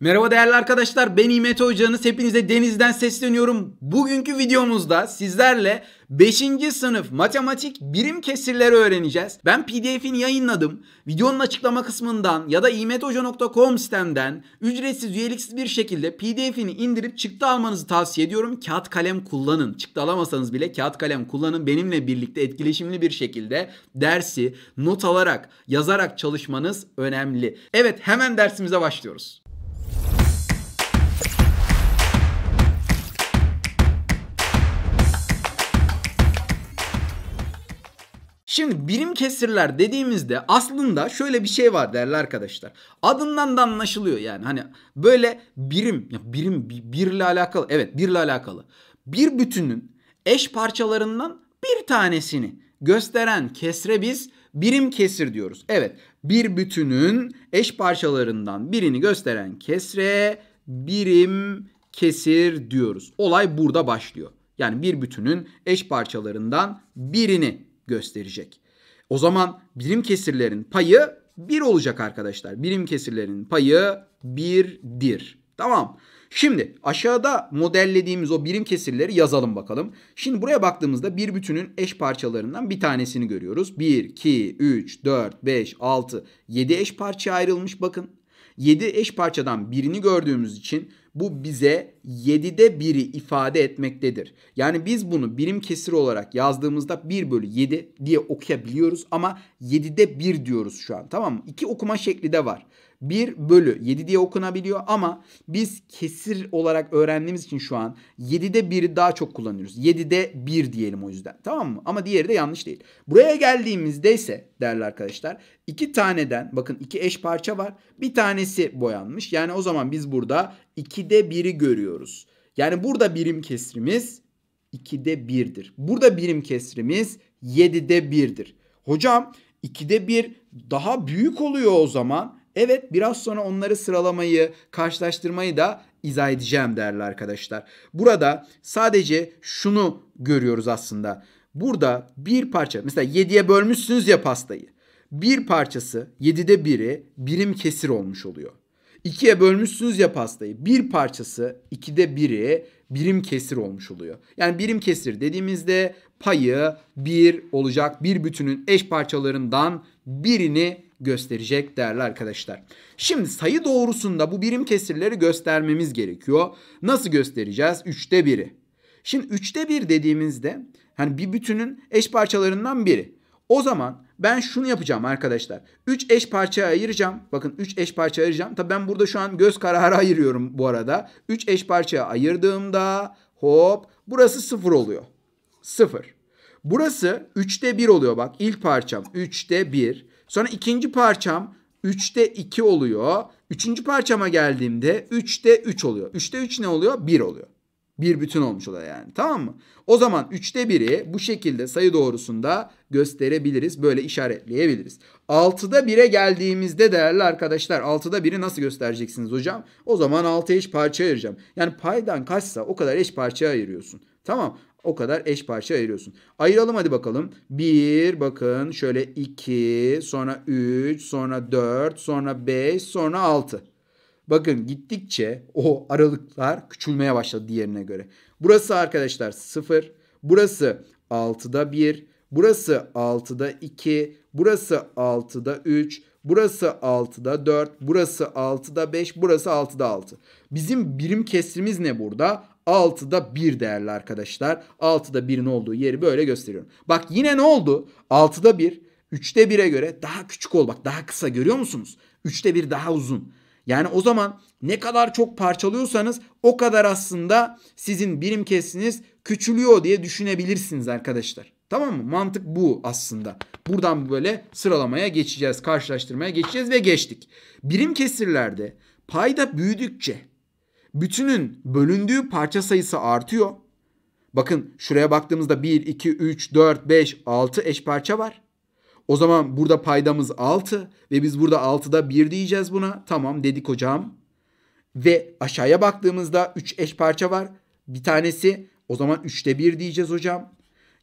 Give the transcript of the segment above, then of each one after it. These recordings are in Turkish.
Merhaba değerli arkadaşlar ben İmet Hocanız hepinize denizden sesleniyorum. Bugünkü videomuzda sizlerle 5. sınıf matematik birim kesirleri öğreneceğiz. Ben pdf'ini yayınladım. Videonun açıklama kısmından ya da imethoca.com sistemden ücretsiz üyeliksiz bir şekilde pdf'ini indirip çıktı almanızı tavsiye ediyorum. Kağıt kalem kullanın. Çıktı alamasanız bile kağıt kalem kullanın. Benimle birlikte etkileşimli bir şekilde dersi not alarak yazarak çalışmanız önemli. Evet hemen dersimize başlıyoruz. Şimdi birim kesirler dediğimizde aslında şöyle bir şey var değerli arkadaşlar. Adından da anlaşılıyor yani hani böyle birim ya birim birle alakalı evet birle alakalı. Bir bütünün eş parçalarından bir tanesini gösteren kesre biz birim kesir diyoruz. Evet bir bütünün eş parçalarından birini gösteren kesre birim kesir diyoruz. Olay burada başlıyor. Yani bir bütünün eş parçalarından birini gösterecek. O zaman birim kesirlerin payı 1 olacak arkadaşlar. Birim kesirlerin payı 1'dir. Tamam. Şimdi aşağıda modellediğimiz o birim kesirleri yazalım bakalım. Şimdi buraya baktığımızda bir bütünün eş parçalarından bir tanesini görüyoruz. 1, 2, 3, 4, 5, 6, 7 eş parçaya ayrılmış bakın. 7 eş parçadan birini gördüğümüz için bu bize 7'de 1'i ifade etmektedir. Yani biz bunu birim kesir olarak yazdığımızda 1 bölü 7 diye okuyabiliyoruz ama 7'de 1 diyoruz şu an tamam mı? İki okuma şekli de var. 1 bölü 7 diye okunabiliyor ama biz kesir olarak öğrendiğimiz için şu an 7'de 1'i daha çok kullanıyoruz. 7'de 1 diyelim o yüzden tamam mı? Ama diğeri de yanlış değil. Buraya geldiğimizde ise değerli arkadaşlar iki taneden bakın iki eş parça var. Bir tanesi boyanmış. Yani o zaman biz burada 2'de 1'i görüyoruz. Yani burada birim kesrimiz 2'de 1'dir. Burada birim kesrimiz 7'de 1'dir. Hocam 2'de 1 daha büyük oluyor o zaman. Evet biraz sonra onları sıralamayı, karşılaştırmayı da izah edeceğim değerli arkadaşlar. Burada sadece şunu görüyoruz aslında. Burada bir parça mesela 7'ye bölmüşsünüz ya pastayı. Bir parçası 7'de biri birim kesir olmuş oluyor. 2'ye bölmüşsünüz ya pastayı. Bir parçası 2'de biri birim kesir olmuş oluyor. Yani birim kesir dediğimizde payı 1 olacak. Bir bütünün eş parçalarından birini gösterecek değerli arkadaşlar. Şimdi sayı doğrusunda bu birim kesirleri göstermemiz gerekiyor. Nasıl göstereceğiz? 3'te 1'i. Şimdi 3'te 1 dediğimizde hani bir bütünün eş parçalarından biri. O zaman ben şunu yapacağım arkadaşlar. 3 eş parçaya ayıracağım. Bakın 3 eş parçaya ayıracağım. Tabi ben burada şu an göz kararı ayırıyorum bu arada. 3 eş parçaya ayırdığımda hop burası 0 oluyor. 0. Burası 3'te 1 oluyor bak. İlk parçam 3'te 1. Sonra ikinci parçam 3'te 2 oluyor. Üçüncü parçama geldiğimde 3'te 3 oluyor. 3'te 3 ne oluyor? 1 oluyor. Bir bütün olmuş oluyor yani. Tamam mı? O zaman 3'te 1'i bu şekilde sayı doğrusunda gösterebiliriz. Böyle işaretleyebiliriz. 6'da 1'e geldiğimizde değerli arkadaşlar 6'da 1'i nasıl göstereceksiniz hocam? O zaman 6'ya eş parça ayıracağım. Yani paydan kaçsa o kadar eş parça ayırıyorsun. Tamam. O kadar eş parça ayırıyorsun. Ayıralım hadi bakalım. 1 bakın şöyle 2 sonra 3 sonra 4 sonra 5 sonra 6. Bakın gittikçe o aralıklar küçülmeye başladı diğerine göre. Burası arkadaşlar 0. Burası 6'da 1. Burası 6'da 2. Burası 6'da 3. Burası 6'da 4, burası 6'da 5, burası 6'da 6. Bizim birim kesrimiz ne burada? 6'da 1 değerli arkadaşlar. 6'da 1'in olduğu yeri böyle gösteriyorum. Bak yine ne oldu? 6'da 1 3'te 1'e göre daha küçük ol. Bak daha kısa görüyor musunuz? 3'te 1 daha uzun. Yani o zaman ne kadar çok parçalıyorsanız o kadar aslında sizin birim kesiniz küçülüyor diye düşünebilirsiniz arkadaşlar. Tamam mı? Mantık bu aslında. Buradan böyle sıralamaya geçeceğiz, karşılaştırmaya geçeceğiz ve geçtik. Birim kesirlerde payda büyüdükçe bütünün bölündüğü parça sayısı artıyor. Bakın şuraya baktığımızda 1, 2, 3, 4, 5, 6 eş parça var. O zaman burada paydamız 6 ve biz burada 6'da 1 diyeceğiz buna. Tamam dedik hocam. Ve aşağıya baktığımızda 3 eş parça var. Bir tanesi o zaman 3'te 1 diyeceğiz hocam.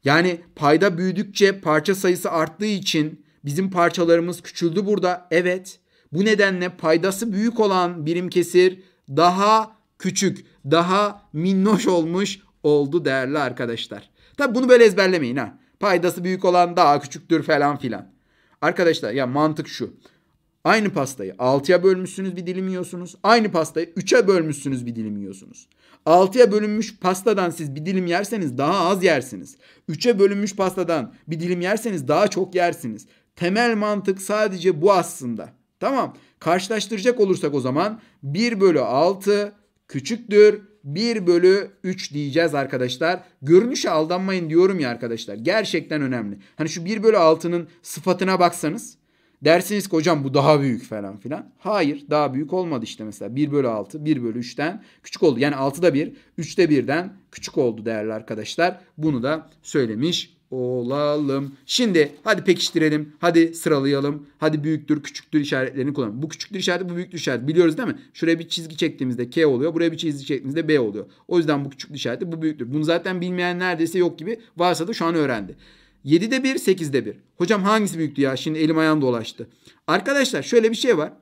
Yani payda büyüdükçe parça sayısı arttığı için bizim parçalarımız küçüldü burada. Evet. Bu nedenle paydası büyük olan birim kesir daha küçük, daha minnoş olmuş oldu değerli arkadaşlar. Tabi bunu böyle ezberlemeyin ha. Paydası büyük olan daha küçüktür falan filan. Arkadaşlar ya mantık şu. Aynı pastayı 6'ya bölmüşsünüz bir dilim yiyorsunuz. Aynı pastayı 3'e bölmüşsünüz bir dilim yiyorsunuz. 6'ya bölünmüş pastadan siz bir dilim yerseniz daha az yersiniz. 3'e bölünmüş pastadan bir dilim yerseniz daha çok yersiniz. Temel mantık sadece bu aslında. Tamam. Karşılaştıracak olursak o zaman 1 bölü 6 küçüktür 1 bölü 3 diyeceğiz arkadaşlar. Görünüşe aldanmayın diyorum ya arkadaşlar. Gerçekten önemli. Hani şu 1 bölü 6'nın sıfatına baksanız dersiniz ki hocam bu daha büyük falan filan. Hayır daha büyük olmadı işte mesela 1 bölü 6 1 bölü 3'ten küçük oldu. Yani 6'da 1 3'te 1'den küçük oldu değerli arkadaşlar. Bunu da söylemiş olalım. Şimdi hadi pekiştirelim. Hadi sıralayalım. Hadi büyüktür, küçüktür işaretlerini kullan. Bu küçüktür işareti, bu büyüktür işareti. Biliyoruz değil mi? Şuraya bir çizgi çektiğimizde K oluyor. Buraya bir çizgi çektiğimizde B oluyor. O yüzden bu küçüktür işareti, bu büyüktür. Bunu zaten bilmeyen neredeyse yok gibi. Varsa da şu an öğrendi. 7'de 1, 8'de 1. Hocam hangisi büyüktü ya? Şimdi elim ayağım dolaştı. Arkadaşlar şöyle bir şey var.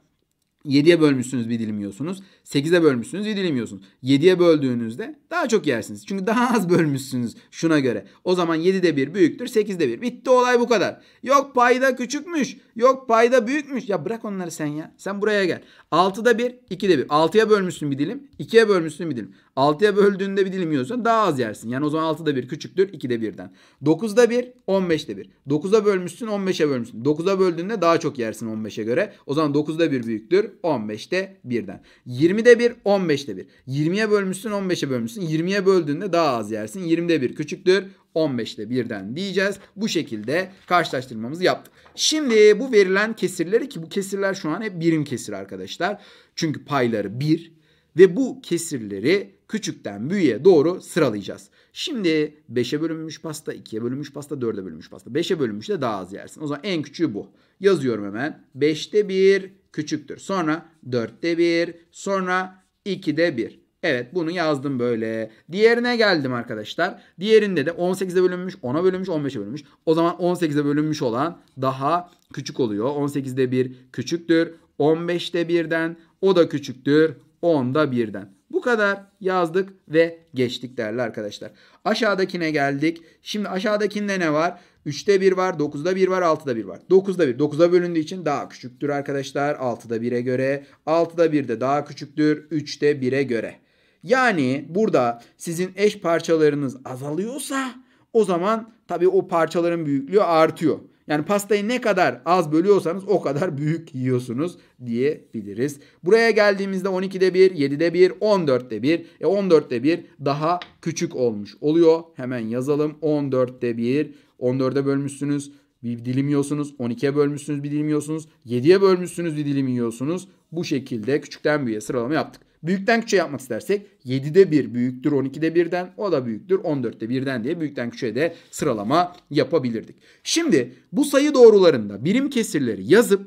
7'ye bölmüşsünüz bir dilim yiyorsunuz. 8'e bölmüşsünüz bir dilim yiyorsunuz. 7'ye böldüğünüzde daha çok yersiniz. Çünkü daha az bölmüşsünüz şuna göre. O zaman 7'de 1 büyüktür 8'de 1. Bitti olay bu kadar. Yok payda küçükmüş. Yok payda büyükmüş. Ya bırak onları sen ya. Sen buraya gel. 6'da 1, 2'de 1. 6'ya bölmüşsün bir dilim. 2'ye bölmüşsün bir dilim. 6'ya böldüğünde bir dilim yiyorsan daha az yersin. Yani o zaman 6'da 1 küçüktür 2'de 1'den. 9'da 1, 15'de 1. 9'a bölmüşsün 15'e bölmüşsün. 9'a böldüğünde daha çok yersin 15'e göre. O zaman 9'da 1 büyüktür bölü 15'te 1'den. 20'de 1, 15'te 1. 20'ye bölmüşsün, 15'e bölmüşsün. 20'ye böldüğünde daha az yersin. 20'de 1 küçüktür, 15'te 1'den diyeceğiz. Bu şekilde karşılaştırmamızı yaptık. Şimdi bu verilen kesirleri ki bu kesirler şu an hep birim kesir arkadaşlar. Çünkü payları 1 ve bu kesirleri küçükten büyüğe doğru sıralayacağız. Şimdi 5'e bölünmüş pasta, 2'ye bölünmüş pasta, 4'e bölünmüş pasta. 5'e bölünmüş de daha az yersin. O zaman en küçüğü bu. Yazıyorum hemen. 5'te 1 küçüktür. Sonra 4'te 1, sonra 2'de 1. Evet bunu yazdım böyle. Diğerine geldim arkadaşlar. Diğerinde de 18'e bölünmüş, 10'a bölünmüş, 15'e bölünmüş. O zaman 18'e bölünmüş olan daha küçük oluyor. 18'de 1 küçüktür. 15'te 1'den o da küçüktür. 10'da 1'den. Bu kadar yazdık ve geçtik değerli arkadaşlar. Aşağıdakine geldik. Şimdi aşağıdakinde ne var? 3'te 1 var, 9'da 1 var, 6'da 1 var. 9'da 1. 9'a bölündüğü için daha küçüktür arkadaşlar. 6'da 1'e göre. 6'da 1 de daha küçüktür. 3'te 1'e göre. Yani burada sizin eş parçalarınız azalıyorsa o zaman tabii o parçaların büyüklüğü artıyor. Yani pastayı ne kadar az bölüyorsanız o kadar büyük yiyorsunuz diyebiliriz. Buraya geldiğimizde 12'de 1, 7'de 1, 14'te 1. E 14'te 1 daha küçük olmuş oluyor. Hemen yazalım. 14'te 1. 14'e bölmüşsünüz bir dilim yiyorsunuz. 12'ye bölmüşsünüz bir dilim yiyorsunuz. 7'ye bölmüşsünüz bir dilim yiyorsunuz. Bu şekilde küçükten büyüğe sıralama yaptık. Büyükten küçüğe yapmak istersek 7'de 1 büyüktür 12'de 1'den o da büyüktür 14'te 1'den diye büyükten küçüğe de sıralama yapabilirdik. Şimdi bu sayı doğrularında birim kesirleri yazıp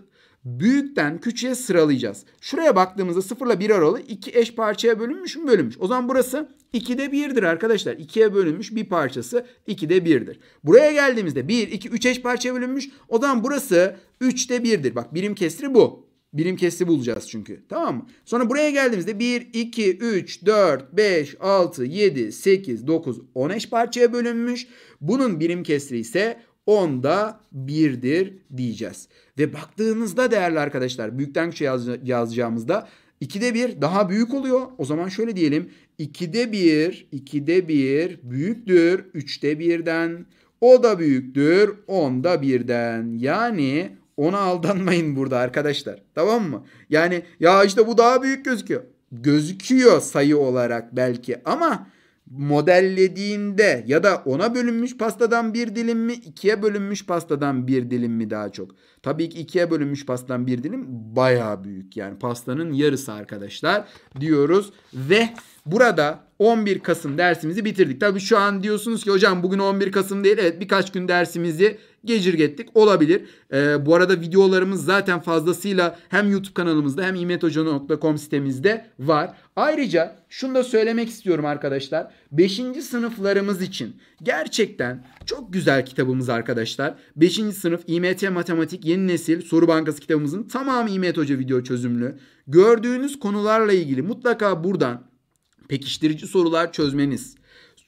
büyükten küçüğe sıralayacağız. Şuraya baktığımızda 0 ile 1 aralı 2 eş parçaya bölünmüş mü bölünmüş. O zaman burası 2'de 1'dir arkadaşlar. 2'ye bölünmüş bir parçası 2'de 1'dir. Buraya geldiğimizde 1, 2, 3 eş parçaya bölünmüş. O zaman burası 3'te 1'dir. Bak birim kesiri bu. Birim kesti bulacağız çünkü. Tamam mı? Sonra buraya geldiğimizde 1, 2, 3, 4, 5, 6, 7, 8, 9, 10 eş parçaya bölünmüş. Bunun birim kesri ise 10'da 1'dir diyeceğiz. Ve baktığınızda değerli arkadaşlar büyükten küçüğe yaz, yazacağımızda 2'de 1 daha büyük oluyor. O zaman şöyle diyelim. 2'de 1, 2'de 1 büyüktür 3'te 1'den. O da büyüktür 10'da 1'den. Yani ona aldanmayın burada arkadaşlar. Tamam mı? Yani ya işte bu daha büyük gözüküyor. Gözüküyor sayı olarak belki ama modellediğinde ya da ona bölünmüş pastadan bir dilim mi ikiye bölünmüş pastadan bir dilim mi daha çok? Tabii ki ikiye bölünmüş pastadan bir dilim baya büyük yani pastanın yarısı arkadaşlar diyoruz ve burada 11 Kasım dersimizi bitirdik. Tabii şu an diyorsunuz ki hocam bugün 11 Kasım değil evet birkaç gün dersimizi gecirgettik olabilir. E, bu arada videolarımız zaten fazlasıyla hem YouTube kanalımızda hem imetoca.com sitemizde var. Ayrıca şunu da söylemek istiyorum arkadaşlar. 5. sınıflarımız için gerçekten çok güzel kitabımız arkadaşlar. 5. sınıf İMT Matematik Yeni Nesil Soru Bankası kitabımızın tamamı İmet Hoca video çözümlü. Gördüğünüz konularla ilgili mutlaka buradan pekiştirici sorular çözmeniz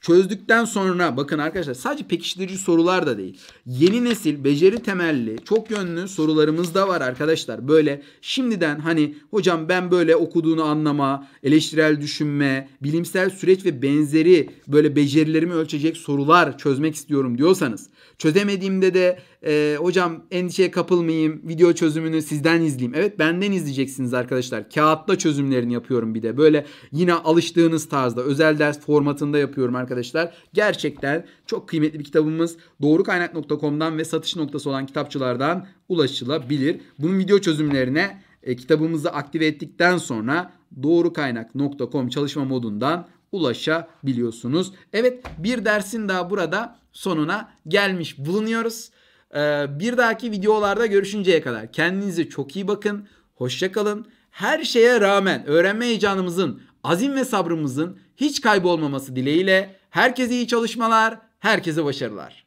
Çözdükten sonra bakın arkadaşlar sadece pekiştirici sorular da değil. Yeni nesil beceri temelli çok yönlü sorularımız da var arkadaşlar. Böyle şimdiden hani hocam ben böyle okuduğunu anlama, eleştirel düşünme, bilimsel süreç ve benzeri böyle becerilerimi ölçecek sorular çözmek istiyorum diyorsanız. Çözemediğimde de e, hocam endişeye kapılmayayım video çözümünü sizden izleyeyim. Evet benden izleyeceksiniz arkadaşlar. Kağıtta çözümlerini yapıyorum bir de. Böyle yine alıştığınız tarzda özel ders formatında yapıyorum arkadaşlar. Gerçekten çok kıymetli bir kitabımız. Doğrukaynak.com'dan ve satış noktası olan kitapçılardan ulaşılabilir. Bunun video çözümlerine e, kitabımızı aktive ettikten sonra doğrukaynak.com çalışma modundan ulaşabiliyorsunuz. Evet bir dersin daha burada sonuna gelmiş bulunuyoruz. Ee, bir dahaki videolarda görüşünceye kadar kendinize çok iyi bakın. Hoşçakalın. Her şeye rağmen öğrenme heyecanımızın, azim ve sabrımızın hiç kaybolmaması dileğiyle herkese iyi çalışmalar, herkese başarılar.